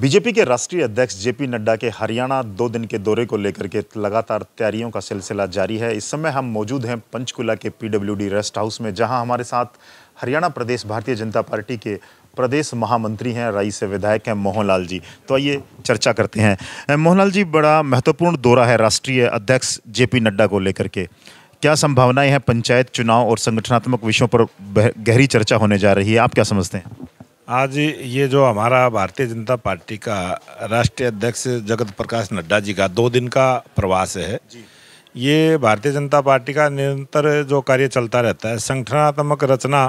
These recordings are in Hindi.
बीजेपी के राष्ट्रीय अध्यक्ष जेपी नड्डा के हरियाणा दो दिन के दौरे को लेकर के लगातार तैयारियों का सिलसिला जारी है इस समय हम मौजूद हैं पंचकुला के पीडब्ल्यूडी रेस्ट हाउस में जहां हमारे साथ हरियाणा प्रदेश भारतीय जनता पार्टी के प्रदेश महामंत्री हैं राई से विधायक हैं मोहनलाल जी तो आइए चर्चा करते हैं मोहनलाल जी बड़ा महत्वपूर्ण दौरा है राष्ट्रीय अध्यक्ष जे नड्डा को लेकर के क्या संभावनाएं हैं पंचायत चुनाव और संगठनात्मक विषयों पर गहरी चर्चा होने जा रही है आप क्या समझते हैं आज ये जो हमारा भारतीय जनता पार्टी का राष्ट्रीय अध्यक्ष जगत प्रकाश नड्डा जी का दो दिन का प्रवास है ये भारतीय जनता पार्टी का निरंतर जो कार्य चलता रहता है संगठनात्मक रचना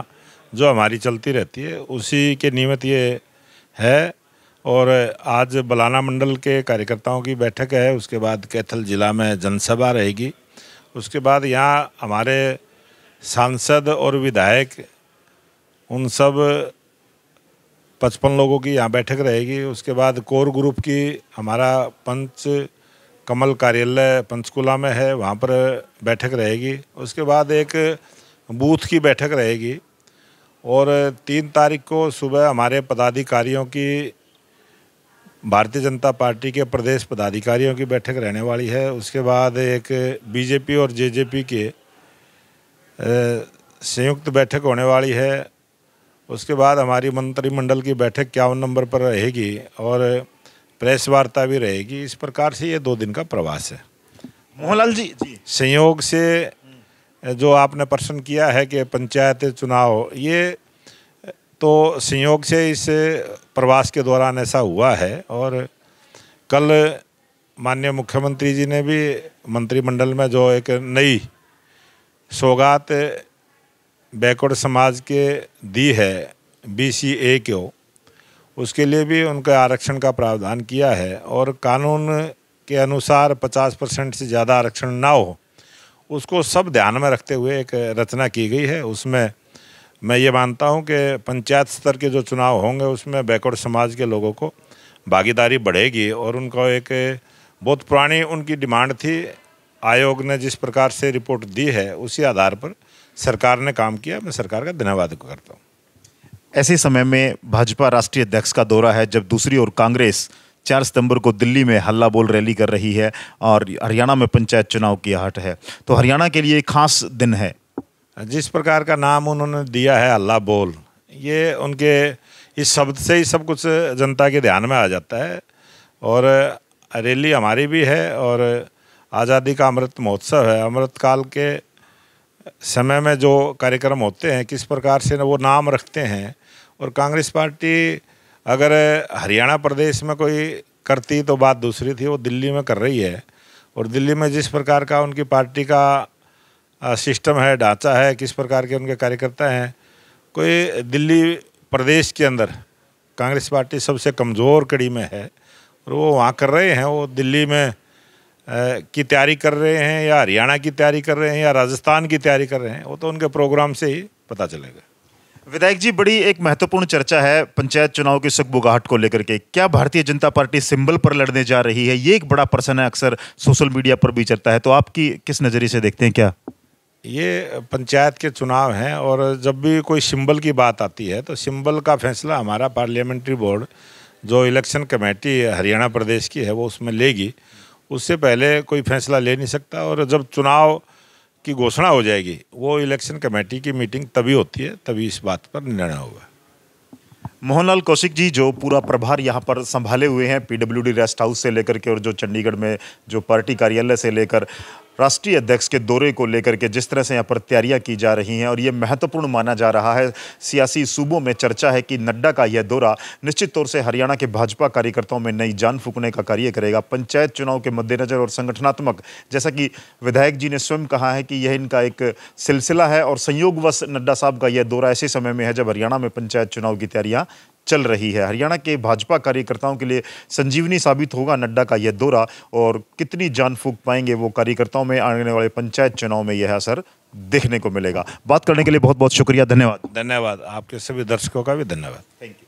जो हमारी चलती रहती है उसी के नियमित ये है और आज बलाना मंडल के कार्यकर्ताओं की बैठक है उसके बाद कैथल ज़िला में जनसभा रहेगी उसके बाद यहाँ हमारे सांसद और विधायक उन सब पचपन लोगों की यहाँ बैठक रहेगी उसके बाद कोर ग्रुप की हमारा पंच कमल कार्यालय पंचकुला में है वहाँ पर बैठक रहेगी उसके बाद एक बूथ की बैठक रहेगी और तीन तारीख को सुबह हमारे पदाधिकारियों की भारतीय जनता पार्टी के प्रदेश पदाधिकारियों की बैठक रहने वाली है उसके बाद एक बीजेपी और जेजेपी के संयुक्त बैठक होने वाली है उसके बाद हमारी मंत्रिमंडल की बैठक इक्यावन नंबर पर रहेगी और प्रेस वार्ता भी रहेगी इस प्रकार से ये दो दिन का प्रवास है मोहनलाल जी, जी। संयोग से जो आपने प्रश्न किया है कि पंचायत चुनाव ये तो संयोग से इस प्रवास के दौरान ऐसा हुआ है और कल माननीय मुख्यमंत्री जी ने भी मंत्रिमंडल में जो एक नई सौगात बैकवर्ड समाज के दी है बी सी ए को उसके लिए भी उनका आरक्षण का प्रावधान किया है और कानून के अनुसार 50 परसेंट से ज़्यादा आरक्षण ना हो उसको सब ध्यान में रखते हुए एक रचना की गई है उसमें मैं ये मानता हूँ कि पंचायत स्तर के जो चुनाव होंगे उसमें बैकवर्ड समाज के लोगों को भागीदारी बढ़ेगी और उनको एक बहुत पुरानी उनकी डिमांड थी आयोग ने जिस प्रकार से रिपोर्ट दी है उसी आधार पर सरकार ने काम किया मैं सरकार का धन्यवाद करता हूँ ऐसे समय में भाजपा राष्ट्रीय अध्यक्ष का दौरा है जब दूसरी ओर कांग्रेस चार सितंबर को दिल्ली में हल्ला बोल रैली कर रही है और हरियाणा में पंचायत चुनाव की आहट है तो हरियाणा के लिए खास दिन है जिस प्रकार का नाम उन्होंने दिया है हल्ला बोल ये उनके इस शब्द से ही सब कुछ जनता के ध्यान में आ जाता है और रैली हमारी भी है और आज़ादी का अमृत महोत्सव है अमृतकाल के समय में जो कार्यक्रम होते हैं किस प्रकार से वो नाम रखते हैं और कांग्रेस पार्टी अगर हरियाणा प्रदेश में कोई करती तो बात दूसरी थी वो दिल्ली में कर रही है और दिल्ली में जिस प्रकार का उनकी पार्टी का सिस्टम है ढांचा है किस प्रकार के उनके कार्यकर्ता हैं कोई दिल्ली प्रदेश के अंदर कांग्रेस पार्टी सबसे कमज़ोर कड़ी में है और वो वहाँ कर रहे हैं वो दिल्ली में की तैयारी कर रहे हैं या हरियाणा की तैयारी कर रहे हैं या राजस्थान की तैयारी कर रहे हैं वो तो उनके प्रोग्राम से ही पता चलेगा विधायक जी बड़ी एक महत्वपूर्ण चर्चा है पंचायत चुनाव की सुखबुगाहट को लेकर के क्या भारतीय जनता पार्टी सिंबल पर लड़ने जा रही है ये एक बड़ा प्रश्न है अक्सर सोशल मीडिया पर भी चलता है तो आपकी किस नज़रिए से देखते हैं क्या ये पंचायत के चुनाव हैं और जब भी कोई सिंबल की बात आती है तो सिंबल का फैसला हमारा पार्लियामेंट्री बोर्ड जो इलेक्शन कमेटी हरियाणा प्रदेश की है वो उसमें लेगी उससे पहले कोई फैसला ले नहीं सकता और जब चुनाव की घोषणा हो जाएगी वो इलेक्शन कमेटी की मीटिंग तभी होती है तभी इस बात पर निर्णय होगा मोहनलाल कौशिक जी जो पूरा प्रभार यहाँ पर संभाले हुए हैं पीडब्ल्यूडी रेस्ट हाउस से लेकर के और जो चंडीगढ़ में जो पार्टी कार्यालय से लेकर राष्ट्रीय अध्यक्ष के दौरे को लेकर के जिस तरह से यहाँ पर तैयारियाँ की जा रही हैं और ये महत्वपूर्ण माना जा रहा है सियासी सूबों में चर्चा है कि नड्डा का यह दौरा निश्चित तौर से हरियाणा के भाजपा कार्यकर्ताओं में नई जान फूकने का कार्य करेगा पंचायत चुनाव के मद्देनजर और संगठनात्मक जैसा कि विधायक जी ने स्वयं कहा है कि यह इनका एक सिलसिला है और संयोगवश नड्डा साहब का यह दौरा ऐसे समय में है जब हरियाणा में पंचायत चुनाव की तैयारियाँ चल रही है हरियाणा के भाजपा कार्यकर्ताओं के लिए संजीवनी साबित होगा नड्डा का यह दौरा और कितनी जान फूक पाएंगे वो कार्यकर्ताओं में आने वाले पंचायत चुनाव में यह असर देखने को मिलेगा बात करने के लिए बहुत बहुत शुक्रिया धन्यवाद धन्यवाद आपके सभी दर्शकों का भी धन्यवाद थैंक यू